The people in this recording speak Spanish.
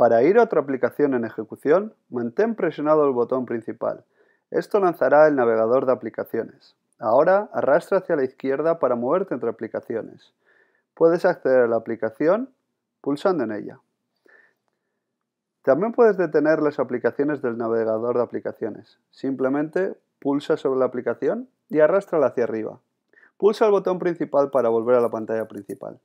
Para ir a otra aplicación en ejecución, mantén presionado el botón principal. Esto lanzará el navegador de aplicaciones. Ahora arrastra hacia la izquierda para moverte entre aplicaciones. Puedes acceder a la aplicación pulsando en ella. También puedes detener las aplicaciones del navegador de aplicaciones. Simplemente pulsa sobre la aplicación y arrástrala hacia arriba. Pulsa el botón principal para volver a la pantalla principal.